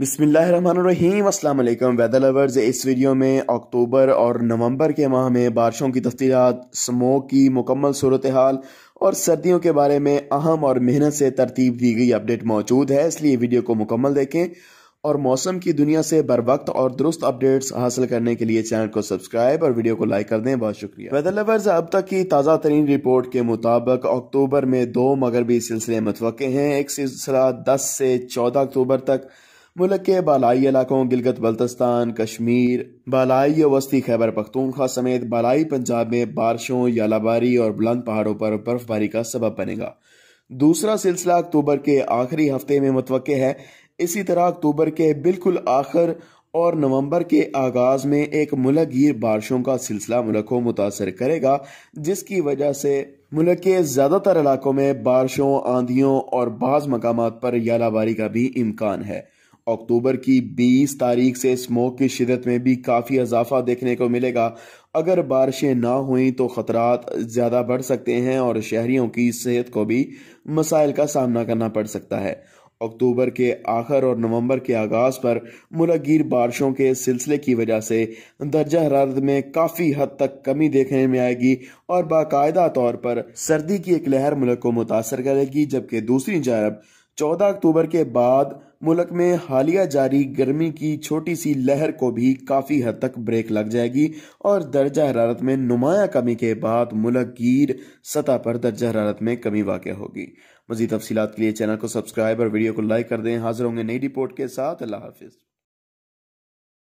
बिसमीम अल्लाम weather lovers इस वीडियो में अक्टूबर और नवंबर के माह में बारिशों की तफसीत स्मोक की मुकम्मल सूरत हाल और सर्दियों के बारे में अहम और मेहनत से तरतीब दी गई अपडेट मौजूद है इसलिए वीडियो को मुकम्मल देखें और मौसम की दुनिया से बर वक्त और दुरुस्त अपडेट्स हासिल करने के लिए चैनल को सब्सक्राइब और वीडियो को लाइक कर दें बहुत शुक्रिया वेदर लवर्स अब तक की ताज़ा तरीन रिपोर्ट के मुताबिक अक्टूबर में दो मगरबी सिलसिले मतवक़ हैं एक सिलसिला दस से चौदह अक्टूबर तक मुल्क के बालाई इलाकों गिलगत बल्तस्तान कश्मीर बालाई वस्ती खैबर पख्तूनख्वा समेत बालाई पंजाब में बारिशों यालाबारी और बुलंद पहाड़ों पर बर्फबारी का सबब बनेगा दूसरा सिलसिला अक्टूबर के आखिरी हफ्ते में मुतव है इसी तरह अक्टूबर के बिल्कुल आखिर और नवंबर के आगाज में एक मुलगीर बारिशों का सिलसिला मुल्क को मुतासर करेगा जिसकी वजह से मुल्क के ज़्यादातर इलाकों में बारिशों आंधियों और बाज़ मकाम पर यालाबारी का भी इम्कान है अक्टूबर की 20 तारीख से स्मोक की शिदत में भी काफ़ी इजाफा देखने को मिलेगा अगर बारिशें ना हुई तो ख़तरात ज़्यादा बढ़ सकते हैं और शहरियों की सेहत को भी मसाइल का सामना करना पड़ सकता है अक्टूबर के आखिर और नवंबर के आगाज़ पर मुलगिर बारिशों के सिलसिले की वजह से दर्जा हरारत में काफ़ी हद तक कमी देखने में आएगी और बाकायदा तौर पर सर्दी की एक लहर मुल्क को मुतासर करेगी जबकि दूसरी जानब चौदह अक्टूबर के बाद मुल्क में हालिया जारी गर्मी की छोटी सी लहर को भी काफ़ी हद तक ब्रेक लग जाएगी और दर्जा हरारत में नुमाया कमी के बाद मुल्क गिर सतह पर दर्जा हरारत में कमी वाक़ होगी मजीद तफसी के लिए चैनल को सब्सक्राइब और वीडियो को लाइक कर दें हाजिर होंगे नई रिपोर्ट के साथ अल्लाह हाफिज़